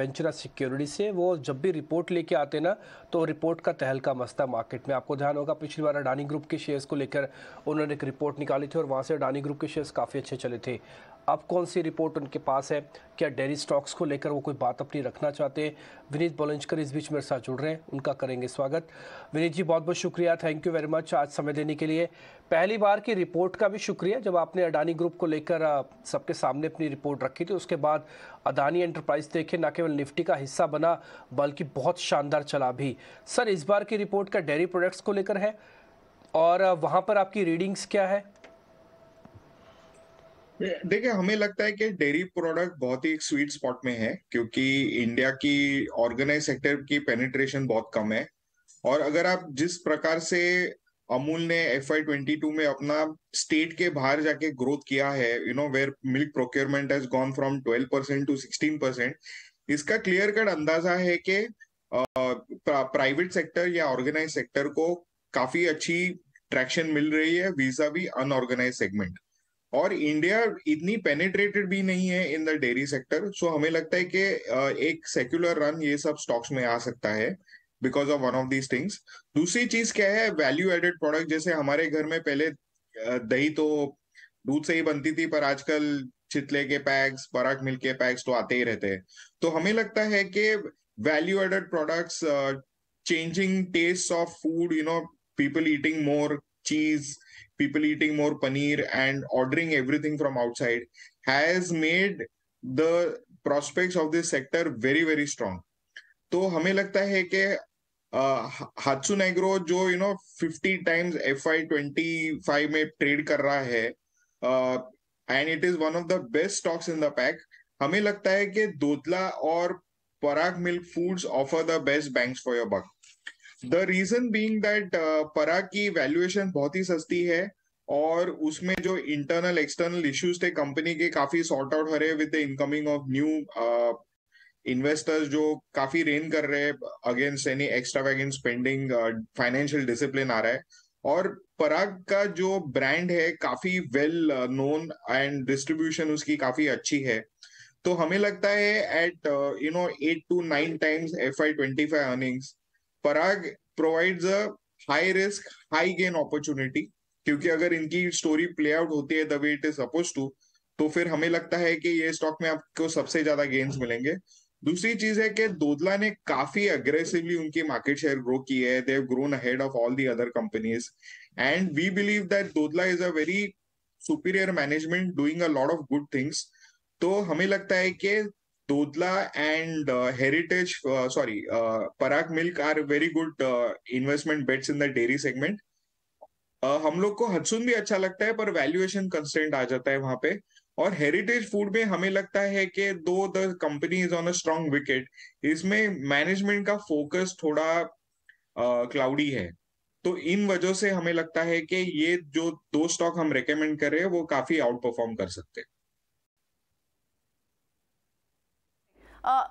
वेंचरा security से वो जब भी रिपोर्ट लेके आते ना तो रिपोर्ट का तहलका मस्ता मार्केट में आपको ध्यान होगा पिछली बार अडानी ग्रुप के शेयर्स को लेकर उन्होंने एक रिपोर्ट निकाली थी और वहाँ से अडानी ग्रुप के शेयर्स काफ़ी अच्छे चले थे अब कौन सी रिपोर्ट उनके पास है क्या डेयरी स्टॉक्स को लेकर वो कोई बात अपनी रखना चाहते हैं विनीत बोलंजकर इस बीच मेरे साथ जुड़ रहे हैं उनका करेंगे स्वागत विनीत जी बहुत बहुत शुक्रिया थैंक यू वेरी मच आज समय देने के लिए पहली बार की रिपोर्ट का भी शुक्रिया जब आपने अडानी ग्रुप को लेकर सबके सामने अपनी रिपोर्ट रखी थी उसके बाद अदानी एंटरप्राइज देखे ना केवल निफ्टी का हिस्सा बना बल्कि बहुत शानदार चला भी सर इस बार की रिपोर्ट का डेयरी प्रोडक्ट्स को लेकर है और वहाँ पर आपकी रीडिंग्स क्या है देखिए हमें लगता है कि डेयरी प्रोडक्ट बहुत ही एक स्वीट स्पॉट में है क्योंकि इंडिया की ऑर्गेनाइज सेक्टर की पेनिट्रेशन बहुत कम है और अगर आप जिस प्रकार से अमूल ने एफ आई ट्वेंटी टू में अपना स्टेट के बाहर जाके ग्रोथ किया है you know where milk procurement has gone from twelve percent to sixteen percent इसका क्लियर कट अंदाजा है कि प्राइवेट सेक्टर या ऑर्गेनाइज सेक्टर को काफी अच्छी ट्रैक्शन मिल रही है वीजा भी अनऑर्गेनाइज सेगमेंट और इंडिया इतनी पेनेट्रेटेड भी नहीं है in the dairy sector so हमें लगता है कि एक सेक्युलर रन ये सब स्टॉक्स में आ सकता है because of one of these things दूसरी चीज क्या है वैल्यू एडेड प्रोडक्ट जैसे हमारे घर में पहले दही तो दूध से ही बनती थी पर आजकल चितले के पैक्स बराक मिल्क के पैक्स तो आते ही रहते हैं तो हमें लगता है कि value added products changing taste of food you know people eating more cheese, people eating more paneer and ordering everything from outside has made the prospects of this sector very very strong. तो हमें लगता है कि हाथसू नेग्रो जो you know 50 times F I twenty five में trade कर रहा है and it is one of the best stocks in the pack हमें लगता है कि दोतला और Parag milk foods offer the best banks for your buck the reason being that परा की वैल्यूएशन बहुत ही सस्ती है और उसमें जो इंटरनल एक्सटर्नल इश्यूज थे कंपनी के काफी सॉर्ट आउट हो रहे with the incoming of new investors जो काफी रेन कर रहे हैं against any extra against spending financial discipline आ रहा है और पराग का जो ब्रांड है काफी वेल नोन एंड डिस्ट्रीब्यूशन उसकी काफी अच्छी है तो हमें लगता है at you know at two nine times F I twenty five earnings Parag provides a high risk high gain opportunity क्योंकि अगर इनकी स्टोरी प्ले आउट होती है the way it is suppose to तो फिर हमें लगता है कि ये स्टॉक में आपको सबसे ज्यादा गेन्स मिलेंगे दूसरी चीज है कि दोदला ने काफी अग्रेसिवली उनकी मार्केट शेयर ग्रो की है they have grown ahead of all the other companies and we believe that Dodla is a very superior management doing a lot of good things तो हमें लगता है कि Todla and uh, Heritage, uh, sorry, uh, Parag Milk are very good uh, investment bets in the dairy segment. Uh, हम लोग को हदसुन भी अच्छा लगता है पर वैल्यूएशन कंस्टेंट आ जाता है वहां पे और हेरिटेज फूड में हमें लगता है कि though the company is on a strong wicket इसमें मैनेजमेंट का फोकस थोड़ा क्लाउडी uh, है तो इन वजह से हमें लगता है कि ये जो दो स्टॉक हम रेकमेंड कर रहे हैं वो काफी आउट परफॉर्म कर सकते हैं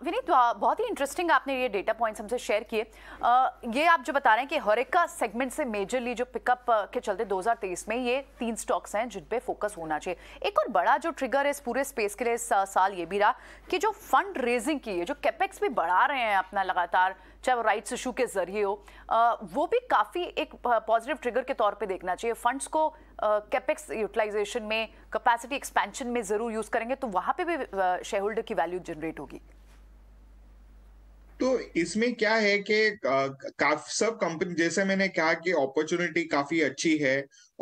विनीत बहुत ही इंटरेस्टिंग आपने ये डेटा पॉइंट्स हमसे शेयर किए ये आप जो बता रहे हैं कि हरेका सेगमेंट से मेजरली जो पिकअप के चलते 2023 में ये तीन स्टॉक्स हैं जिन पे फोकस होना चाहिए एक और बड़ा जो ट्रिगर है इस पूरे स्पेस के लिए इस साल ये भी रहा कि जो फंड रेजिंग की है जो कैपेक्स भी बढ़ा रहे हैं अपना लगातार चाहे वो राइट्स इशू के जरिए हो वो भी काफ़ी एक पॉजिटिव ट्रिगर के तौर पे देखना चाहिए फंड्स को कैपेक्स यूटिलाइजेशन में कैपेसिटी एक्सपेंशन में ज़रूर यूज़ करेंगे तो वहाँ पे भी शेयर होल्डर की वैल्यू जनरेट होगी तो इसमें क्या है कि काफी सब कंपनी जैसे मैंने कहा कि अपॉर्चुनिटी काफी अच्छी है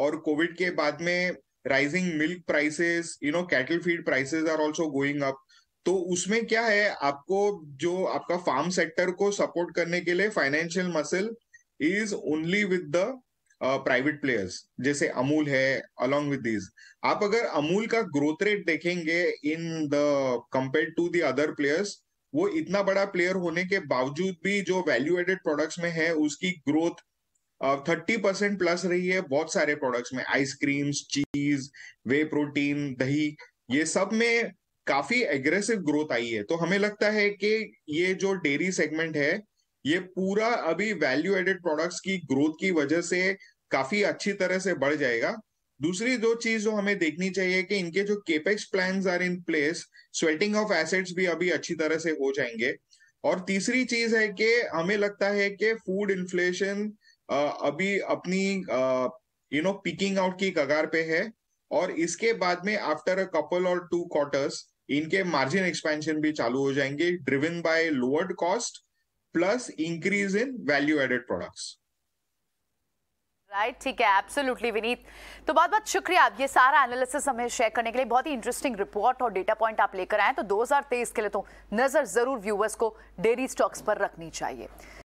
और कोविड के बाद में rising milk prices you know cattle feed prices are also going up तो उसमें क्या है आपको जो आपका फार्म सेक्टर को सपोर्ट करने के लिए financial muscle is only with the private players जैसे अमूल है अलोंग विद दिस आप अगर अमूल का ग्रोथ रेट देखेंगे in the compare to the other players वो इतना बड़ा प्लेयर होने के बावजूद भी जो वैल्यू एडेड प्रोडक्ट्स में है उसकी ग्रोथ थर्टी परसेंट प्लस रही है बहुत सारे प्रोडक्ट्स में आइसक्रीम्स चीज वे प्रोटीन दही ये सब में काफी एग्रेसिव ग्रोथ आई है तो हमें लगता है कि ये जो डेयरी सेगमेंट है ये पूरा अभी वैल्यू एडेड प्रोडक्ट्स की ग्रोथ की वजह से काफी अच्छी तरह से बढ़ जाएगा दूसरी दो चीज जो हमें देखनी चाहिए कि इनके जो capex plan are in place sweating of assets भी अभी अच्छी तरह से हो जाएंगे और तीसरी चीज है कि हमें लगता है कि फूड इन्फ्लेशन अभी अपनी यू नो पिकिंग आउट की कगार पे है और इसके बाद में आफ्टर अ कपल और टू क्वार्टर्स इनके मार्जिन एक्सपेंशन भी चालू हो जाएंगे driven by lowered cost plus increase in value added products right ठीक है एब्सोल्युटली विनीत तो बहुत बहुत शुक्रिया आप ये सारा एनालिसिस हमें शेयर करने के लिए बहुत ही इंटरेस्टिंग रिपोर्ट और डेटा पॉइंट आप लेकर आए तो 2023 के लिए तो नज़र ज़रूर व्यूवर्स को डेयरी स्टॉक्स पर रखनी चाहिए